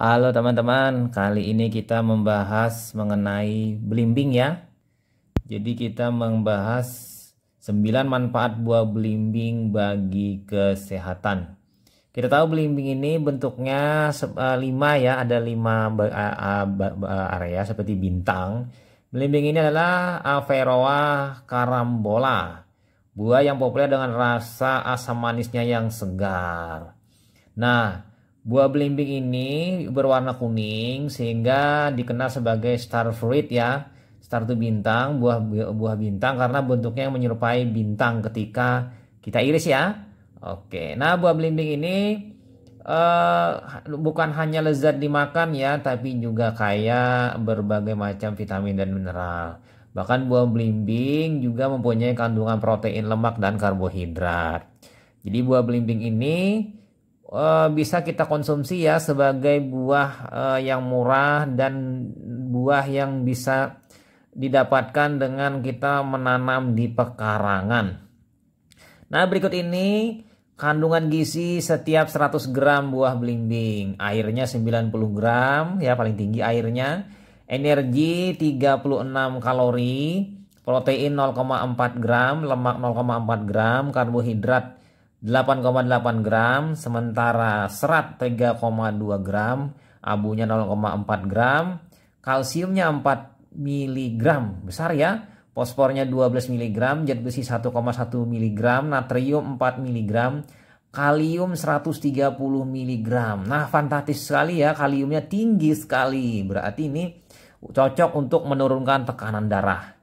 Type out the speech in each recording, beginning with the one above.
Halo teman-teman, kali ini kita membahas mengenai belimbing ya. Jadi kita membahas 9 manfaat buah belimbing bagi kesehatan. Kita tahu belimbing ini bentuknya 5 eh, ya, ada 5 area seperti bintang. Belimbing ini adalah Averoa karambola, Buah yang populer dengan rasa asam manisnya yang segar. Nah, Buah belimbing ini berwarna kuning sehingga dikenal sebagai star fruit ya. Star itu bintang, buah buah bintang karena bentuknya menyerupai bintang ketika kita iris ya. Oke. Nah, buah belimbing ini uh, bukan hanya lezat dimakan ya, tapi juga kaya berbagai macam vitamin dan mineral. Bahkan buah belimbing juga mempunyai kandungan protein, lemak, dan karbohidrat. Jadi buah belimbing ini Eh, bisa kita konsumsi ya sebagai buah eh, yang murah dan buah yang bisa didapatkan dengan kita menanam di pekarangan. Nah, berikut ini kandungan gizi setiap 100 gram buah belimbing. Airnya 90 gram, ya paling tinggi airnya. Energi 36 kalori, protein 0,4 gram, lemak 0,4 gram, karbohidrat 8,8 gram, sementara serat 3,2 gram, abunya 0,4 gram, kalsiumnya 4 mg, besar ya. Fosfornya 12 mg, zat besi 1,1 mg, natrium 4 mg, kalium 130 mg. Nah, fantastis sekali ya, kaliumnya tinggi sekali. Berarti ini cocok untuk menurunkan tekanan darah.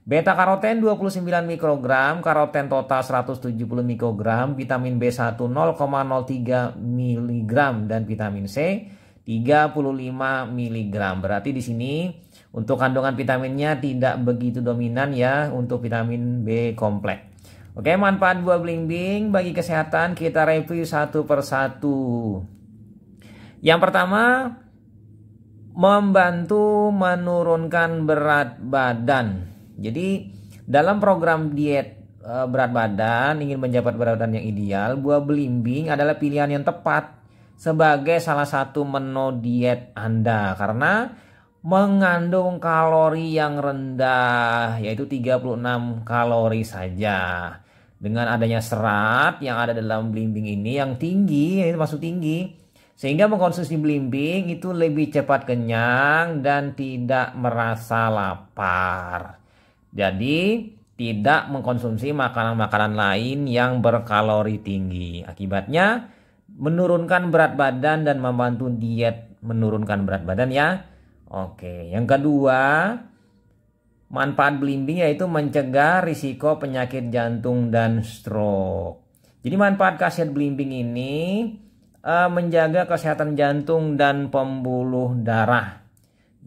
Beta karoten 29 mikrogram, karoten total 170 mikrogram, vitamin B1 0,03 miligram dan vitamin C 35 miligram. Berarti di sini untuk kandungan vitaminnya tidak begitu dominan ya untuk vitamin B kompleks. Oke, manfaat buah belimbing bagi kesehatan kita review satu per satu. Yang pertama, membantu menurunkan berat badan. Jadi dalam program diet e, berat badan ingin menjabat berat badan yang ideal, buah belimbing adalah pilihan yang tepat sebagai salah satu menu diet Anda karena mengandung kalori yang rendah yaitu 36 kalori saja. Dengan adanya serat yang ada dalam belimbing ini yang tinggi, yaitu masuk tinggi, sehingga mengkonsumsi belimbing itu lebih cepat kenyang dan tidak merasa lapar. Jadi tidak mengkonsumsi makanan-makanan lain yang berkalori tinggi. Akibatnya menurunkan berat badan dan membantu diet menurunkan berat badan ya. Oke, yang kedua manfaat belimbing yaitu mencegah risiko penyakit jantung dan stroke. Jadi manfaat khasiat belimbing ini eh, menjaga kesehatan jantung dan pembuluh darah.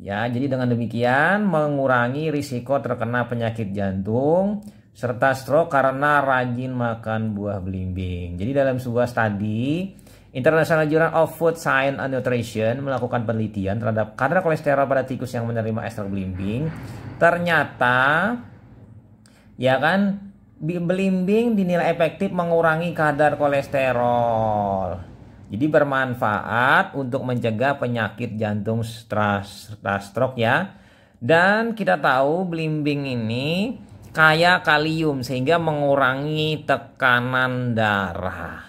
Ya, jadi dengan demikian mengurangi risiko terkena penyakit jantung serta stroke karena rajin makan buah belimbing. Jadi dalam sebuah studi International Journal of Food Science and Nutrition melakukan penelitian terhadap kadar kolesterol pada tikus yang menerima ekstrak belimbing. Ternyata ya kan belimbing dinilai efektif mengurangi kadar kolesterol. Jadi bermanfaat untuk mencegah penyakit jantung stroke ya. Dan kita tahu belimbing ini kaya kalium sehingga mengurangi tekanan darah.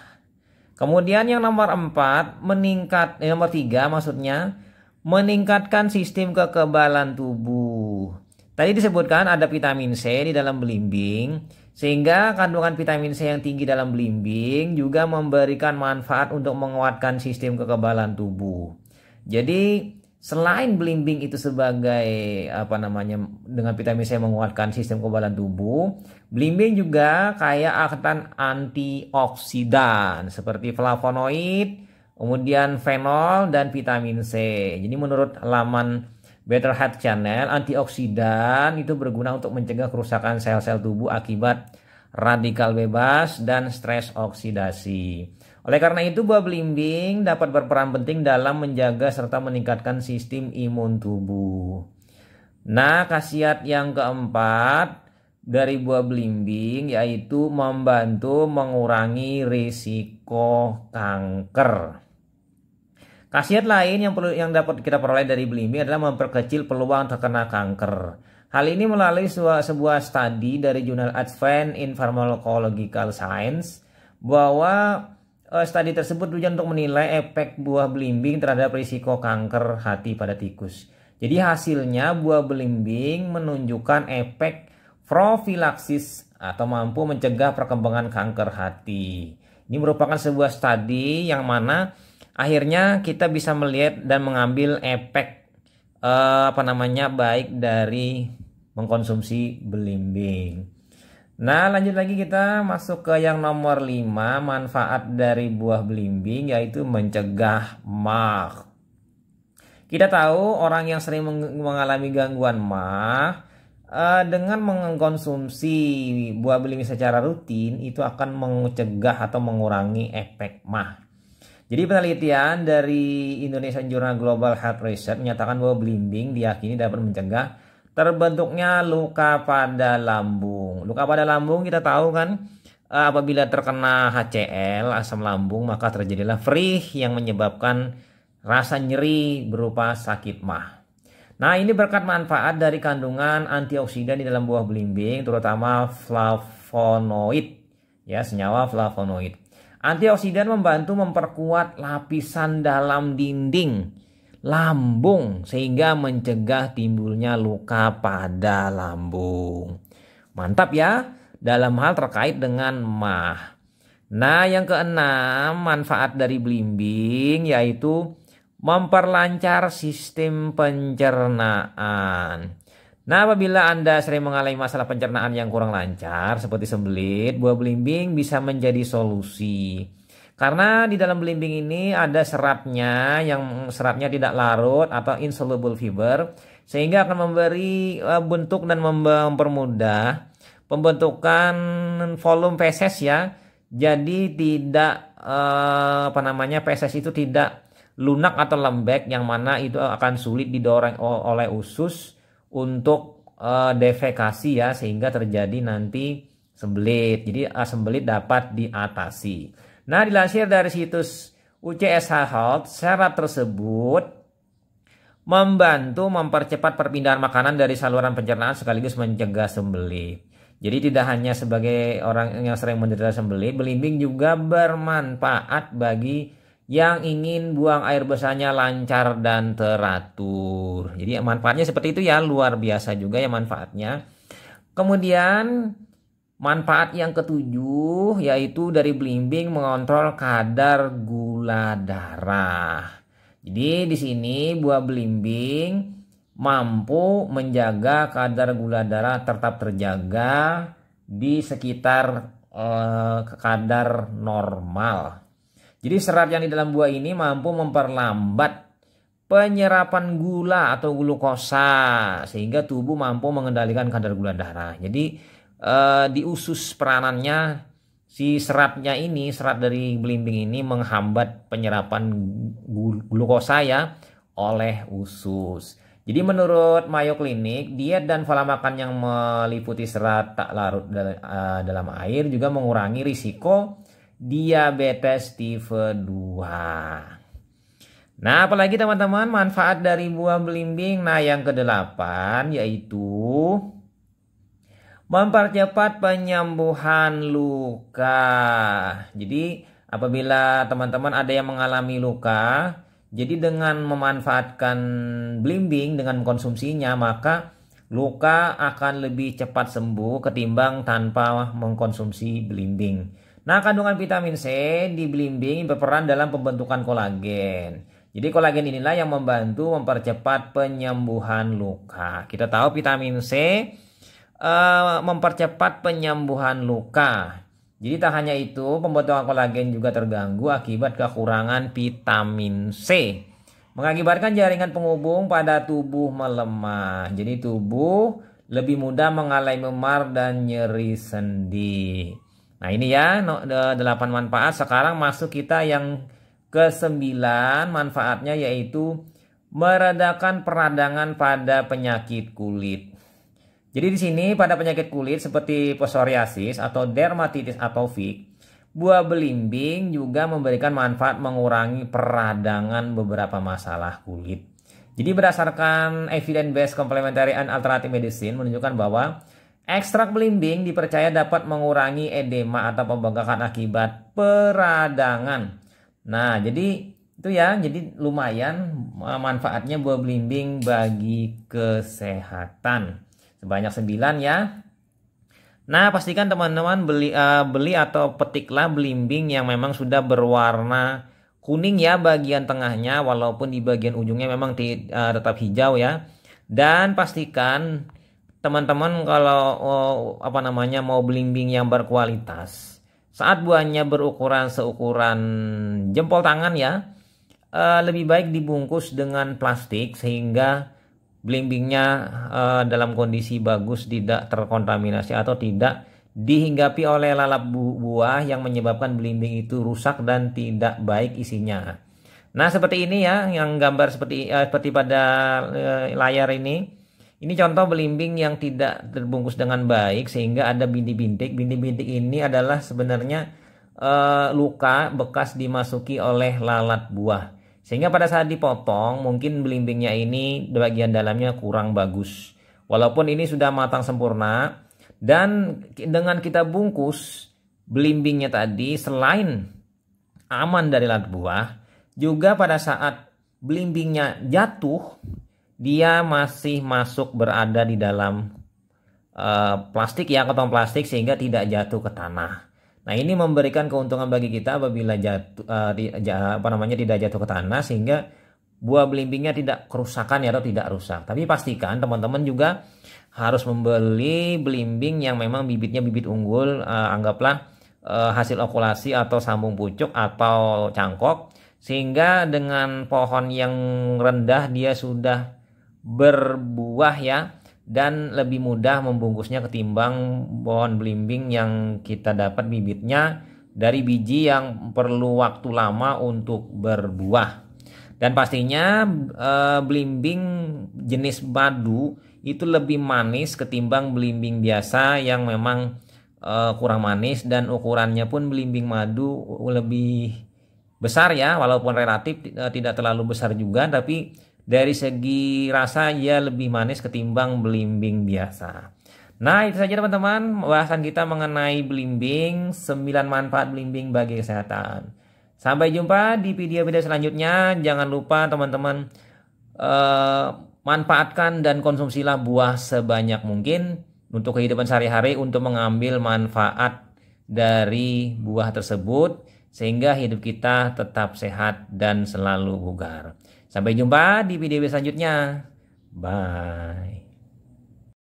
Kemudian yang nomor 4 meningkat eh, nomor 3 maksudnya meningkatkan sistem kekebalan tubuh. Tadi disebutkan ada vitamin C di dalam belimbing sehingga kandungan vitamin C yang tinggi dalam belimbing juga memberikan manfaat untuk menguatkan sistem kekebalan tubuh. Jadi selain belimbing itu sebagai apa namanya dengan vitamin C menguatkan sistem kekebalan tubuh, belimbing juga kaya akan antioksidan seperti flavonoid, kemudian fenol dan vitamin C. Jadi menurut laman Better Heart Channel, antioksidan itu berguna untuk mencegah kerusakan sel-sel tubuh akibat radikal bebas dan stres oksidasi. Oleh karena itu, buah belimbing dapat berperan penting dalam menjaga serta meningkatkan sistem imun tubuh. Nah, khasiat yang keempat dari buah belimbing yaitu membantu mengurangi risiko kanker. Khasiat lain yang perlu yang dapat kita peroleh dari belimbing adalah memperkecil peluang terkena kanker. Hal ini melalui sebuah, sebuah studi dari jurnal Advent in Pharmacological Science bahwa uh, studi tersebut tujuan untuk menilai efek buah belimbing terhadap risiko kanker hati pada tikus. Jadi hasilnya buah belimbing menunjukkan efek profilaksis atau mampu mencegah perkembangan kanker hati. Ini merupakan sebuah studi yang mana akhirnya kita bisa melihat dan mengambil efek eh, apa namanya baik dari mengkonsumsi belimbing. Nah, lanjut lagi kita masuk ke yang nomor 5, manfaat dari buah belimbing yaitu mencegah mah. Kita tahu orang yang sering mengalami gangguan mah eh, dengan mengkonsumsi buah belimbing secara rutin itu akan mencegah atau mengurangi efek mah jadi penelitian dari Indonesian Journal Global Health Research menyatakan bahwa belimbing diakini dapat mencegah terbentuknya luka pada lambung. Luka pada lambung kita tahu kan eh, apabila terkena HCl asam lambung maka terjadilah free yang menyebabkan rasa nyeri berupa sakit mah. Nah ini berkat manfaat dari kandungan antioksidan di dalam buah belimbing terutama flavonoid ya senyawa flavonoid. Antioksidan membantu memperkuat lapisan dalam dinding lambung sehingga mencegah timbulnya luka pada lambung. Mantap ya dalam hal terkait dengan mah. Nah, yang keenam, manfaat dari belimbing yaitu memperlancar sistem pencernaan. Nah, apabila Anda sering mengalami masalah pencernaan yang kurang lancar, seperti sembelit, buah belimbing bisa menjadi solusi. Karena di dalam belimbing ini ada seratnya yang seratnya tidak larut atau insoluble fiber, sehingga akan memberi eh, bentuk dan mempermudah pembentukan volume feses ya. Jadi tidak eh, apa namanya feses itu tidak lunak atau lembek yang mana itu akan sulit didorong oleh usus untuk uh, defekasi ya sehingga terjadi nanti sembelit. Jadi uh, sembelit dapat diatasi. Nah, dilansir dari situs UCSH Health, syarat tersebut membantu mempercepat perpindahan makanan dari saluran pencernaan sekaligus mencegah sembelit. Jadi tidak hanya sebagai orang yang sering menderita sembelit, belimbing juga bermanfaat bagi yang ingin buang air besarnya lancar dan teratur. Jadi ya manfaatnya seperti itu ya, luar biasa juga ya manfaatnya. Kemudian manfaat yang ketujuh yaitu dari belimbing mengontrol kadar gula darah. Jadi di sini buah belimbing mampu menjaga kadar gula darah tetap terjaga di sekitar eh, kadar normal jadi serat yang di dalam buah ini mampu memperlambat penyerapan gula atau glukosa sehingga tubuh mampu mengendalikan kadar gula darah. Jadi eh, di usus peranannya si seratnya ini serat dari belimbing ini menghambat penyerapan glukosa ya oleh usus. Jadi menurut Mayo Clinic, diet dan pola makan yang meliputi serat tak larut eh, dalam air juga mengurangi risiko diabetes tipe 2. Nah, apalagi teman-teman manfaat dari buah belimbing. Nah, yang kedelapan yaitu mempercepat penyembuhan luka. Jadi, apabila teman-teman ada yang mengalami luka, jadi dengan memanfaatkan belimbing dengan konsumsinya, maka luka akan lebih cepat sembuh ketimbang tanpa mengkonsumsi belimbing. Nah, kandungan vitamin C di belimbing berperan dalam pembentukan kolagen. Jadi kolagen inilah yang membantu mempercepat penyembuhan luka. Kita tahu vitamin C uh, mempercepat penyembuhan luka. Jadi tak hanya itu, pembentukan kolagen juga terganggu akibat kekurangan vitamin C. Mengakibatkan jaringan penghubung pada tubuh melemah. Jadi tubuh lebih mudah mengalami memar dan nyeri sendi. Nah ini ya 8 manfaat. Sekarang masuk kita yang ke 9 manfaatnya yaitu meredakan peradangan pada penyakit kulit. Jadi di sini pada penyakit kulit seperti psoriasis atau dermatitis atopik, buah belimbing juga memberikan manfaat mengurangi peradangan beberapa masalah kulit. Jadi berdasarkan evidence based complementary and alternative medicine menunjukkan bahwa Ekstrak belimbing dipercaya dapat mengurangi edema atau pembengkakan akibat peradangan. Nah, jadi itu ya, jadi lumayan eh, manfaatnya buah belimbing bagi kesehatan. Sebanyak 9 ya. Nah, pastikan teman-teman beli uh, beli atau petiklah belimbing yang memang sudah berwarna kuning ya bagian tengahnya walaupun di bagian ujungnya memang uh, tetap hijau ya. Dan pastikan teman-teman kalau oh, apa namanya mau belimbing yang berkualitas saat buahnya berukuran seukuran jempol tangan ya eh, lebih baik dibungkus dengan plastik sehingga belimbingnya eh, dalam kondisi bagus tidak terkontaminasi atau tidak dihinggapi oleh lalap buah yang menyebabkan belimbing itu rusak dan tidak baik isinya nah seperti ini ya yang gambar seperti eh, seperti pada layar ini ini contoh belimbing yang tidak terbungkus dengan baik sehingga ada bintik-bintik. Bintik-bintik ini adalah sebenarnya e, luka bekas dimasuki oleh lalat buah. Sehingga pada saat dipotong mungkin belimbingnya ini bagian dalamnya kurang bagus. Walaupun ini sudah matang sempurna dan dengan kita bungkus belimbingnya tadi selain aman dari lalat buah juga pada saat belimbingnya jatuh dia masih masuk berada di dalam uh, plastik ya kantong plastik sehingga tidak jatuh ke tanah. Nah ini memberikan keuntungan bagi kita apabila jatuh uh, di, apa namanya tidak jatuh ke tanah sehingga buah belimbingnya tidak kerusakan ya atau tidak rusak. Tapi pastikan teman-teman juga harus membeli belimbing yang memang bibitnya bibit unggul uh, anggaplah uh, hasil okulasi atau sambung pucuk atau cangkok sehingga dengan pohon yang rendah dia sudah berbuah ya dan lebih mudah membungkusnya ketimbang pohon belimbing yang kita dapat bibitnya dari biji yang perlu waktu lama untuk berbuah. Dan pastinya eh, belimbing jenis madu itu lebih manis ketimbang belimbing biasa yang memang eh, kurang manis dan ukurannya pun belimbing madu lebih besar ya walaupun relatif eh, tidak terlalu besar juga tapi dari segi rasa ya lebih manis ketimbang belimbing biasa. Nah itu saja teman-teman bahasan kita mengenai belimbing 9 manfaat belimbing bagi kesehatan. Sampai jumpa di video-video selanjutnya. Jangan lupa teman-teman eh, manfaatkan dan konsumsilah buah sebanyak mungkin untuk kehidupan sehari-hari untuk mengambil manfaat dari buah tersebut sehingga hidup kita tetap sehat dan selalu bugar. Sampai jumpa di video selanjutnya. Bye.